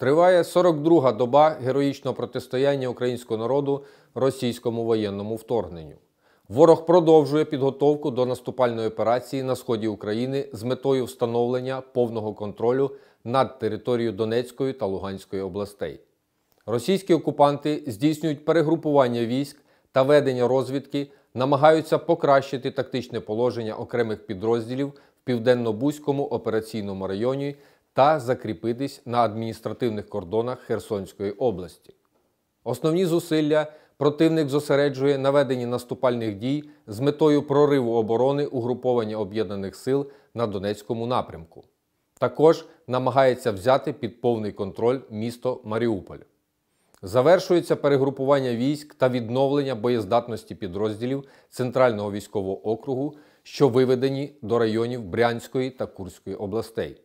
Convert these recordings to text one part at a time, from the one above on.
Триває 42-га доба героїчного протистояння українського народу російському воєнному вторгненню. Ворог продовжує підготовку до наступальної операції на сході України з метою встановлення повного контролю над територією Донецької та Луганської областей. Російські окупанти здійснюють перегрупування військ та ведення розвідки, намагаються покращити тактичне положення окремих підрозділів в Південно-Бузькому операційному районі та закріпитись на адміністративних кордонах Херсонської області. Основні зусилля противник зосереджує на веденні наступальних дій з метою прориву оборони угруповання об'єднаних сил на Донецькому напрямку. Також намагається взяти під повний контроль місто Маріуполь. Завершується перегрупування військ та відновлення боєздатності підрозділів Центрального військового округу, що виведені до районів Брянської та Курської областей.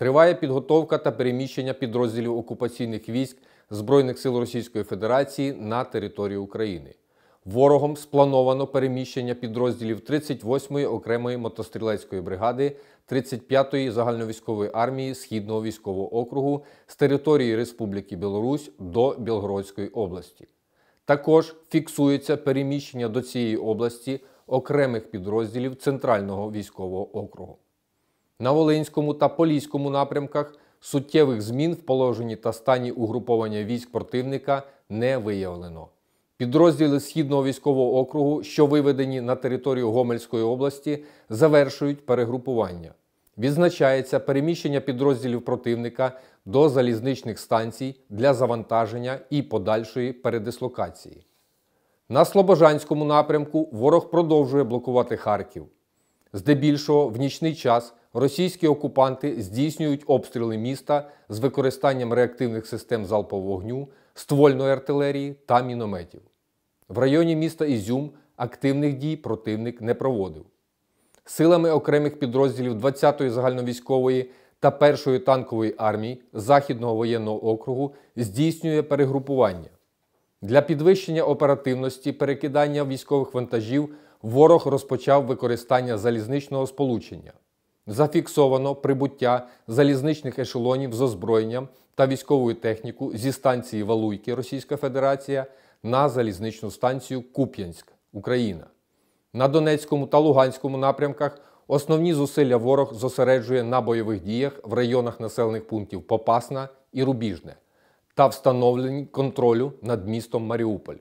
Триває підготовка та переміщення підрозділів окупаційних військ Збройних сил Російської Федерації на територію України. Ворогом сплановано переміщення підрозділів 38-ї окремої мотострілецької бригади 35-ї загальновійськової армії Східного військового округу з території Республіки Білорусь до Білгородської області. Також фіксується переміщення до цієї області окремих підрозділів Центрального військового округу на Волинському та Поліському напрямках суттєвих змін в положенні та стані угруповання військ противника не виявлено. Підрозділи Східного військового округу, що виведені на територію Гомельської області, завершують перегрупування. Відзначається переміщення підрозділів противника до залізничних станцій для завантаження і подальшої передислокації. На Слобожанському напрямку ворог продовжує блокувати Харків. Здебільшого, в нічний час Російські окупанти здійснюють обстріли міста з використанням реактивних систем залпового вогню, ствольної артилерії та мінометів. В районі міста Ізюм активних дій противник не проводив. Силами окремих підрозділів 20-ї загальновійськової та 1-ї танкової армії Західного воєнного округу здійснює перегрупування. Для підвищення оперативності перекидання військових вантажів ворог розпочав використання залізничного сполучення. Зафіксовано прибуття залізничних ешелонів з озброєнням та військовою технікою зі станції Валуйки Російська Федерація на залізничну станцію Куп'янськ, Україна. На Донецькому та Луганському напрямках основні зусилля ворог зосереджує на бойових діях в районах населених пунктів Попасна і Рубіжне та встановленні контролю над містом Маріуполь.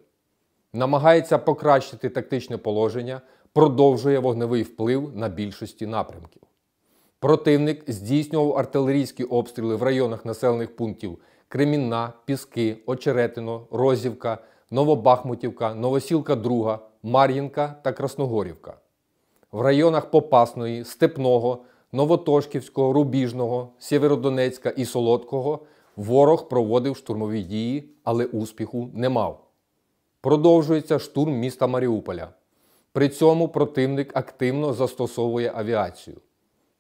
Намагається покращити тактичне положення, продовжує вогневий вплив на більшості напрямків. Противник здійснював артилерійські обстріли в районах населених пунктів Кремінна, Піски, Очеретино, Розівка, Новобахмутівка, Новосілка, Друга, Мар'їнка та Красногорівка. В районах Попасної, Степного, Новотошківського, Рубіжного, Сєвєродонецька і Солодкого ворог проводив штурмові дії, але успіху не мав. Продовжується штурм міста Маріуполя. При цьому противник активно застосовує авіацію.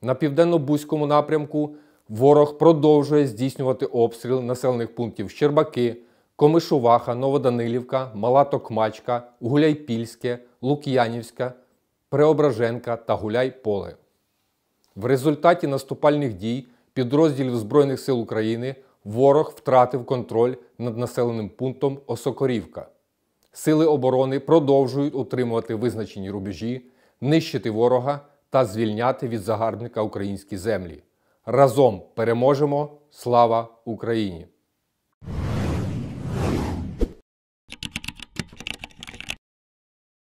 На південно-бузькому напрямку ворог продовжує здійснювати обстріл населених пунктів Щербаки, Комишуваха, Новоданилівка, Мала Токмачка, Гуляйпільське, Лук'янівська, Преображенка та Гуляйполе. В результаті наступальних дій підрозділів Збройних сил України ворог втратив контроль над населеним пунктом Осокорівка. Сили оборони продовжують утримувати визначені рубежі, нищити ворога та звільняти від загарбника українські землі. Разом переможемо! Слава Україні!